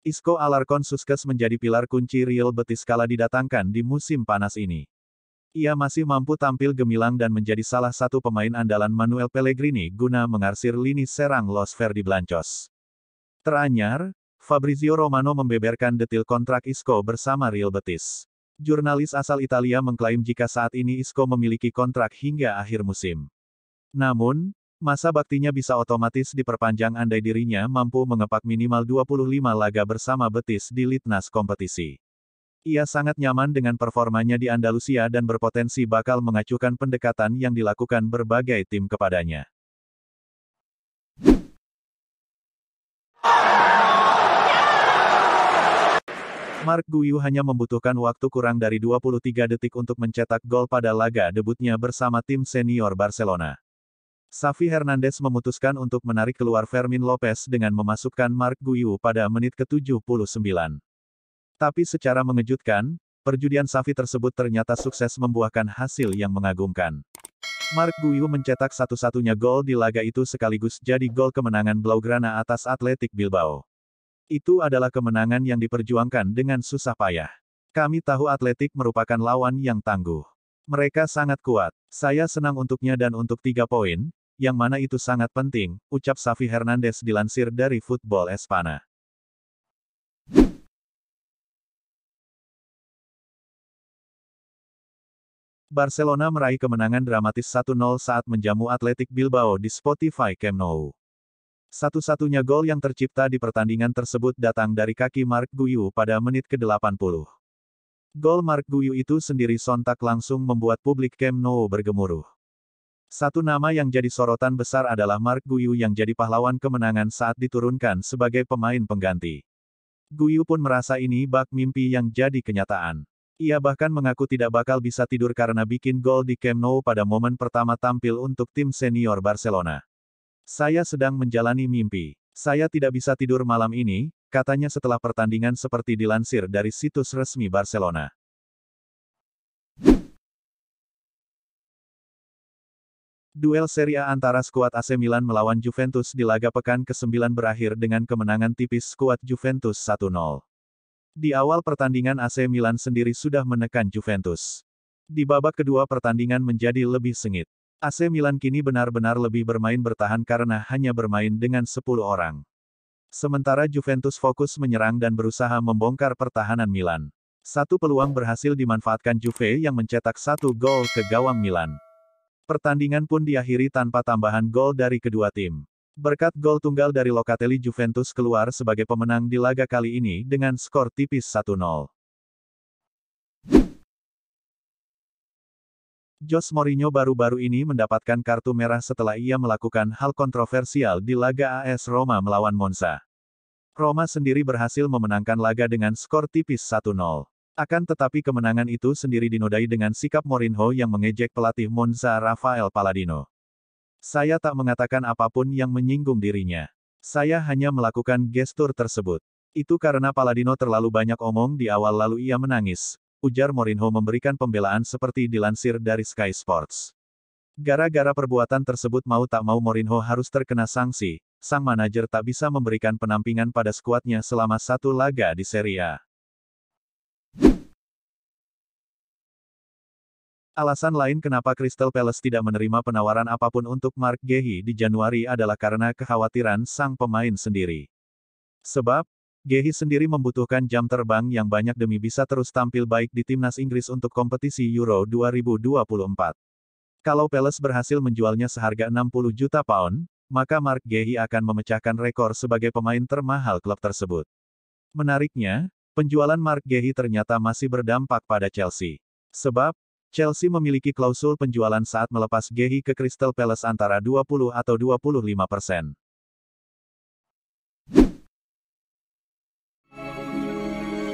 Isco Alarcon Suskes menjadi pilar kunci Real Betis kala didatangkan di musim panas ini. Ia masih mampu tampil gemilang dan menjadi salah satu pemain andalan Manuel Pellegrini guna mengarsir lini serang Los Verdi Blancos. Teranyar, Fabrizio Romano membeberkan detil kontrak Isco bersama Real Betis. Jurnalis asal Italia mengklaim jika saat ini Isco memiliki kontrak hingga akhir musim. Namun, Masa baktinya bisa otomatis diperpanjang andai dirinya mampu mengepak minimal 25 laga bersama Betis di Litnas kompetisi. Ia sangat nyaman dengan performanya di Andalusia dan berpotensi bakal mengacukan pendekatan yang dilakukan berbagai tim kepadanya. Mark Guiu hanya membutuhkan waktu kurang dari 23 detik untuk mencetak gol pada laga debutnya bersama tim senior Barcelona. Safi Hernandez memutuskan untuk menarik keluar Fermin Lopez dengan memasukkan Mark Guiu pada menit ke-79. Tapi secara mengejutkan, perjudian Safi tersebut ternyata sukses membuahkan hasil yang mengagumkan. Mark Guiu mencetak satu-satunya gol di laga itu sekaligus jadi gol kemenangan Blaugrana atas Atletik Bilbao. Itu adalah kemenangan yang diperjuangkan dengan susah payah. Kami tahu Atletik merupakan lawan yang tangguh. Mereka sangat kuat. Saya senang untuknya dan untuk tiga poin, yang mana itu sangat penting, ucap Safi Hernandez dilansir dari Football Espana. Barcelona meraih kemenangan dramatis 1-0 saat menjamu Atletic Bilbao di Spotify Camp Nou. Satu-satunya gol yang tercipta di pertandingan tersebut datang dari kaki Mark Guyu pada menit ke-80. Gol Mark Guyu itu sendiri sontak langsung membuat publik Camp Nou bergemuruh. Satu nama yang jadi sorotan besar adalah Mark Guyu yang jadi pahlawan kemenangan saat diturunkan sebagai pemain pengganti. Guyu pun merasa ini bak mimpi yang jadi kenyataan. Ia bahkan mengaku tidak bakal bisa tidur karena bikin gol di Camp Nou pada momen pertama tampil untuk tim senior Barcelona. Saya sedang menjalani mimpi. Saya tidak bisa tidur malam ini, katanya setelah pertandingan seperti dilansir dari situs resmi Barcelona. Duel Serie A antara skuad AC Milan melawan Juventus di laga pekan ke-9 berakhir dengan kemenangan tipis skuad Juventus 1-0. Di awal pertandingan AC Milan sendiri sudah menekan Juventus. Di babak kedua pertandingan menjadi lebih sengit. AC Milan kini benar-benar lebih bermain bertahan karena hanya bermain dengan 10 orang. Sementara Juventus fokus menyerang dan berusaha membongkar pertahanan Milan. Satu peluang berhasil dimanfaatkan Juve yang mencetak satu gol ke gawang Milan. Pertandingan pun diakhiri tanpa tambahan gol dari kedua tim. Berkat gol tunggal dari Locatelli Juventus keluar sebagai pemenang di laga kali ini dengan skor tipis 1-0. Jose Mourinho baru-baru ini mendapatkan kartu merah setelah ia melakukan hal kontroversial di laga AS Roma melawan Monza. Roma sendiri berhasil memenangkan laga dengan skor tipis 1-0. Akan tetapi kemenangan itu sendiri dinodai dengan sikap Mourinho yang mengejek pelatih Monza Rafael Paladino. Saya tak mengatakan apapun yang menyinggung dirinya. Saya hanya melakukan gestur tersebut. Itu karena Paladino terlalu banyak omong di awal lalu ia menangis. Ujar Mourinho memberikan pembelaan seperti dilansir dari Sky Sports. Gara-gara perbuatan tersebut mau tak mau Mourinho harus terkena sanksi, sang manajer tak bisa memberikan penampingan pada skuadnya selama satu laga di Serie A. Alasan lain kenapa Crystal Palace tidak menerima penawaran apapun untuk Mark Gehi di Januari adalah karena kekhawatiran sang pemain sendiri. Sebab, Gehi sendiri membutuhkan jam terbang yang banyak demi bisa terus tampil baik di timnas Inggris untuk kompetisi Euro 2024. Kalau Palace berhasil menjualnya seharga 60 juta pound, maka Mark Gehi akan memecahkan rekor sebagai pemain termahal klub tersebut. Menariknya, penjualan Mark Gehi ternyata masih berdampak pada Chelsea. Sebab, Chelsea memiliki klausul penjualan saat melepas Gehi ke Crystal Palace antara 20 atau 25 persen.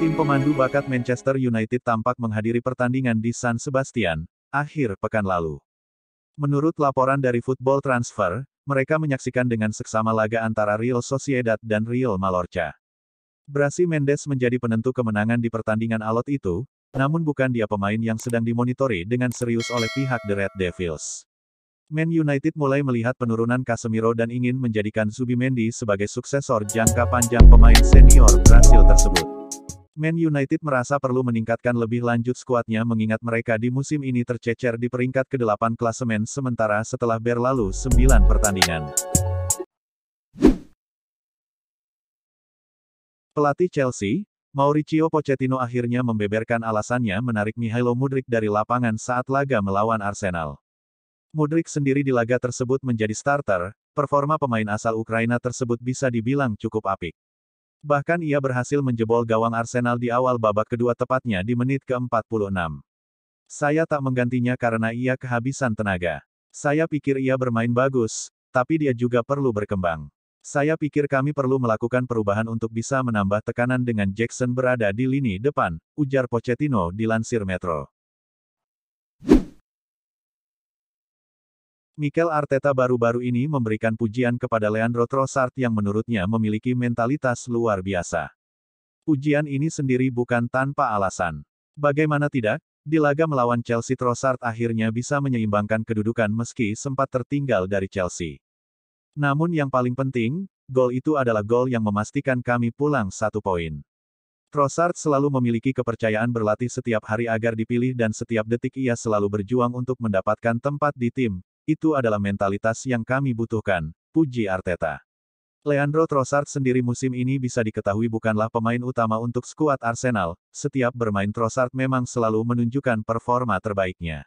Tim pemandu bakat Manchester United tampak menghadiri pertandingan di San Sebastian, akhir pekan lalu. Menurut laporan dari Football Transfer, mereka menyaksikan dengan seksama laga antara Real Sociedad dan Real Mallorca. Brasi Mendes menjadi penentu kemenangan di pertandingan alot itu, namun bukan dia pemain yang sedang dimonitori dengan serius oleh pihak The Red Devils. Man United mulai melihat penurunan Casemiro dan ingin menjadikan Zubimendi sebagai suksesor jangka panjang pemain senior Brasil tersebut. Man United merasa perlu meningkatkan lebih lanjut skuadnya mengingat mereka di musim ini tercecer di peringkat ke-8 klasemen sementara setelah berlalu 9 pertandingan. Pelatih Chelsea, Mauricio Pochettino akhirnya membeberkan alasannya menarik Mihailo Mudrik dari lapangan saat laga melawan Arsenal. Mudrik sendiri di laga tersebut menjadi starter, performa pemain asal Ukraina tersebut bisa dibilang cukup apik. Bahkan ia berhasil menjebol gawang Arsenal di awal babak kedua tepatnya di menit ke-46. Saya tak menggantinya karena ia kehabisan tenaga. Saya pikir ia bermain bagus, tapi dia juga perlu berkembang. Saya pikir kami perlu melakukan perubahan untuk bisa menambah tekanan dengan Jackson berada di lini depan, ujar Pochettino di lansir Metro. Mikel Arteta baru-baru ini memberikan pujian kepada Leandro Trossard yang menurutnya memiliki mentalitas luar biasa. Pujian ini sendiri bukan tanpa alasan. Bagaimana tidak, di laga melawan Chelsea Trossard akhirnya bisa menyeimbangkan kedudukan meski sempat tertinggal dari Chelsea. Namun yang paling penting, gol itu adalah gol yang memastikan kami pulang satu poin. Trossard selalu memiliki kepercayaan berlatih setiap hari agar dipilih dan setiap detik ia selalu berjuang untuk mendapatkan tempat di tim. Itu adalah mentalitas yang kami butuhkan, puji Arteta. Leandro Trossard sendiri musim ini bisa diketahui bukanlah pemain utama untuk skuad Arsenal, setiap bermain Trossard memang selalu menunjukkan performa terbaiknya.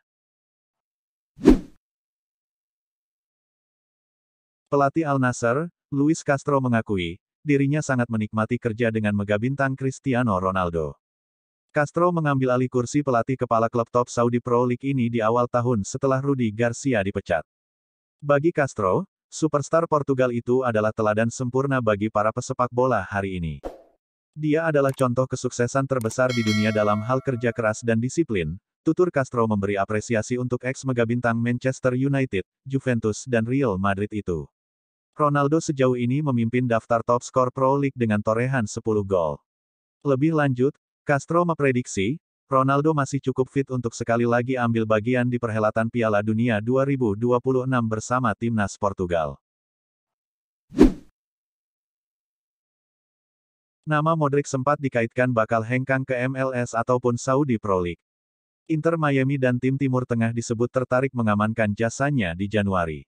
Pelatih Al Nasser, Luis Castro mengakui, dirinya sangat menikmati kerja dengan megabintang Cristiano Ronaldo. Castro mengambil alih kursi pelatih kepala klub top Saudi Pro League ini di awal tahun setelah Rudi Garcia dipecat. Bagi Castro, superstar Portugal itu adalah teladan sempurna bagi para pesepak bola hari ini. Dia adalah contoh kesuksesan terbesar di dunia dalam hal kerja keras dan disiplin, tutur Castro memberi apresiasi untuk ex-megabintang Manchester United, Juventus dan Real Madrid itu. Ronaldo sejauh ini memimpin daftar top skor Pro League dengan torehan 10 gol. Lebih lanjut, Castro memprediksi, Ronaldo masih cukup fit untuk sekali lagi ambil bagian di perhelatan Piala Dunia 2026 bersama timnas Portugal. Nama Modric sempat dikaitkan bakal hengkang ke MLS ataupun Saudi Pro League. Inter Miami dan tim Timur Tengah disebut tertarik mengamankan jasanya di Januari.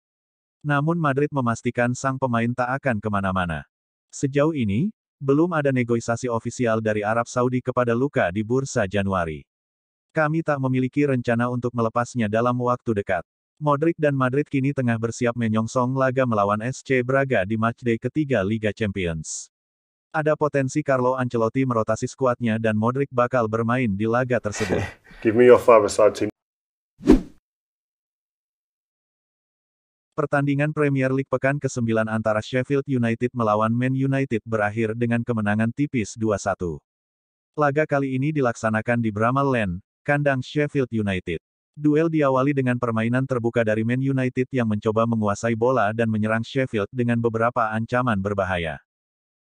Namun Madrid memastikan sang pemain tak akan kemana-mana. Sejauh ini, belum ada negosiasi ofisial dari Arab Saudi kepada Luka di bursa Januari. Kami tak memiliki rencana untuk melepasnya dalam waktu dekat. Modric dan Madrid kini tengah bersiap menyongsong laga melawan SC Braga di matchday ketiga Liga Champions. Ada potensi Carlo Ancelotti merotasi skuadnya dan Modric bakal bermain di laga tersebut. Give me your Pertandingan Premier League pekan ke-9 antara Sheffield United melawan Man United berakhir dengan kemenangan tipis 2-1. Laga kali ini dilaksanakan di Bramall Lane, kandang Sheffield United. Duel diawali dengan permainan terbuka dari Man United yang mencoba menguasai bola dan menyerang Sheffield dengan beberapa ancaman berbahaya.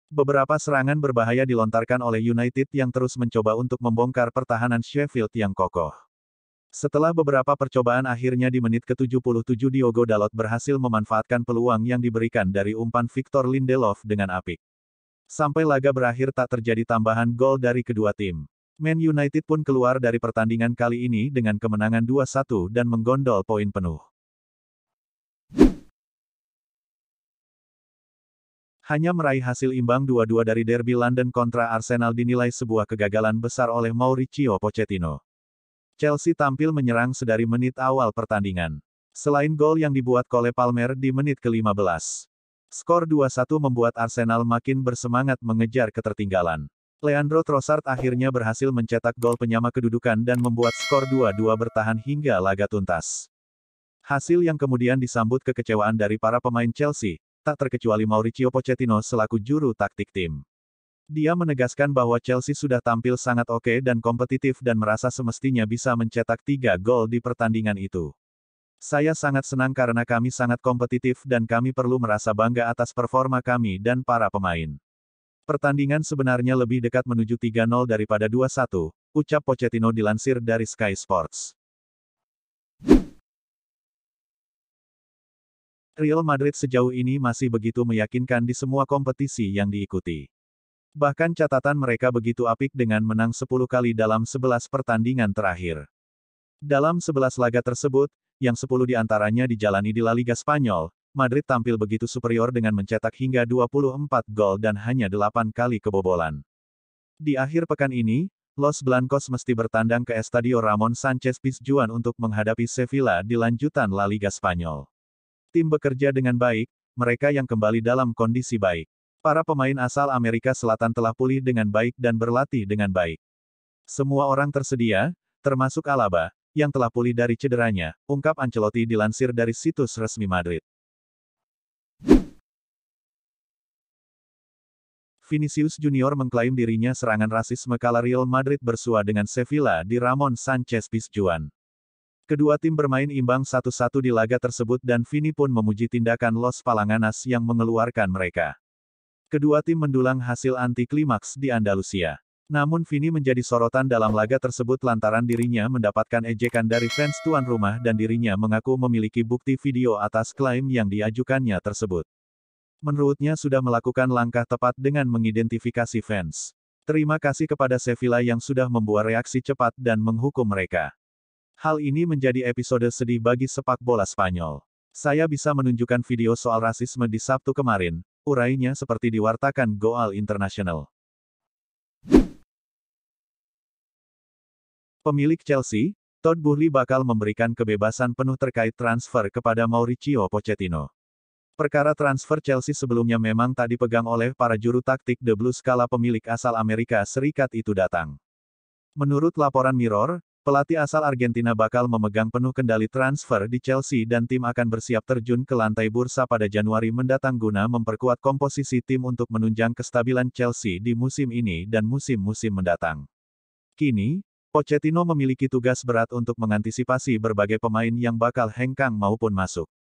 Beberapa serangan berbahaya dilontarkan oleh United yang terus mencoba untuk membongkar pertahanan Sheffield yang kokoh. Setelah beberapa percobaan akhirnya di menit ke-77 Diogo Dalot berhasil memanfaatkan peluang yang diberikan dari umpan Victor Lindelof dengan apik. Sampai laga berakhir tak terjadi tambahan gol dari kedua tim. Man United pun keluar dari pertandingan kali ini dengan kemenangan 2-1 dan menggondol poin penuh. Hanya meraih hasil imbang 2-2 dari derby London kontra Arsenal dinilai sebuah kegagalan besar oleh Mauricio Pochettino. Chelsea tampil menyerang sedari menit awal pertandingan. Selain gol yang dibuat Cole Palmer di menit ke-15. Skor 2-1 membuat Arsenal makin bersemangat mengejar ketertinggalan. Leandro Trossard akhirnya berhasil mencetak gol penyama kedudukan dan membuat skor 2-2 bertahan hingga laga tuntas. Hasil yang kemudian disambut kekecewaan dari para pemain Chelsea, tak terkecuali Mauricio Pochettino selaku juru taktik tim. Dia menegaskan bahwa Chelsea sudah tampil sangat oke okay dan kompetitif dan merasa semestinya bisa mencetak tiga gol di pertandingan itu. Saya sangat senang karena kami sangat kompetitif dan kami perlu merasa bangga atas performa kami dan para pemain. Pertandingan sebenarnya lebih dekat menuju 3-0 daripada 2-1, ucap Pochettino dilansir dari Sky Sports. Real Madrid sejauh ini masih begitu meyakinkan di semua kompetisi yang diikuti. Bahkan catatan mereka begitu apik dengan menang 10 kali dalam 11 pertandingan terakhir. Dalam 11 laga tersebut, yang 10 diantaranya dijalani di La Liga Spanyol, Madrid tampil begitu superior dengan mencetak hingga 24 gol dan hanya 8 kali kebobolan. Di akhir pekan ini, Los Blancos mesti bertandang ke Estadio Ramon Sanchez Pizjuan untuk menghadapi Sevilla di lanjutan La Liga Spanyol. Tim bekerja dengan baik, mereka yang kembali dalam kondisi baik. Para pemain asal Amerika Selatan telah pulih dengan baik dan berlatih dengan baik. Semua orang tersedia, termasuk Alaba, yang telah pulih dari cederanya, ungkap Ancelotti dilansir dari situs resmi Madrid. Vinicius Junior mengklaim dirinya serangan rasisme kala Real Madrid bersua dengan Sevilla di Ramon Sanchez Pizjuan. Kedua tim bermain imbang satu-satu di laga tersebut dan Vini pun memuji tindakan Los Palanganas yang mengeluarkan mereka. Kedua tim mendulang hasil anti klimaks di Andalusia. Namun Vini menjadi sorotan dalam laga tersebut lantaran dirinya mendapatkan ejekan dari fans tuan rumah dan dirinya mengaku memiliki bukti video atas klaim yang diajukannya tersebut. Menurutnya sudah melakukan langkah tepat dengan mengidentifikasi fans. Terima kasih kepada Sevilla yang sudah membuat reaksi cepat dan menghukum mereka. Hal ini menjadi episode sedih bagi sepak bola Spanyol. Saya bisa menunjukkan video soal rasisme di Sabtu kemarin, urainya seperti diwartakan Goal International. Pemilik Chelsea, Todd Burley bakal memberikan kebebasan penuh terkait transfer kepada Mauricio Pochettino. Perkara transfer Chelsea sebelumnya memang tak dipegang oleh para juru taktik The Blues kala pemilik asal Amerika Serikat itu datang. Menurut laporan Mirror, Pelatih asal Argentina bakal memegang penuh kendali transfer di Chelsea dan tim akan bersiap terjun ke lantai bursa pada Januari mendatang guna memperkuat komposisi tim untuk menunjang kestabilan Chelsea di musim ini dan musim-musim mendatang. Kini, Pochettino memiliki tugas berat untuk mengantisipasi berbagai pemain yang bakal hengkang maupun masuk.